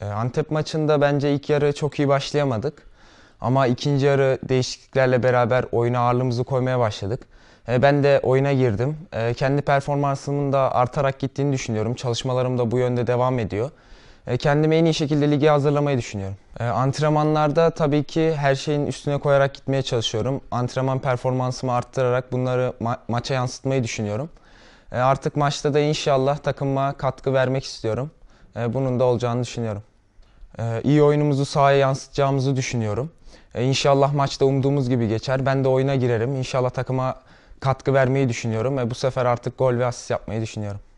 Ee, Antep maçında bence ilk yarı çok iyi başlayamadık. Ama ikinci yarı değişikliklerle beraber oyuna ağırlığımızı koymaya başladık. Ee, ben de oyuna girdim. Ee, kendi performansımın da artarak gittiğini düşünüyorum. Çalışmalarım da bu yönde devam ediyor. Kendimi en iyi şekilde ligi hazırlamayı düşünüyorum. Antrenmanlarda tabii ki her şeyin üstüne koyarak gitmeye çalışıyorum. Antrenman performansımı arttırarak bunları ma- maça yansıtmayı düşünüyorum. Artık maçta da inşallah takıma katkı vermek istiyorum. E, bunun da olacağını düşünüyorum. E, iyi oyunumuzu sahaya yansıtacağımızı düşünüyorum. E, inşallah maçta umduğumuz gibi geçer. Ben de oyuna girerim. İnşallah takıma katkı vermeyi düşünüyorum. Bu sefer artık gol ve asist yapmayı düşünüyorum.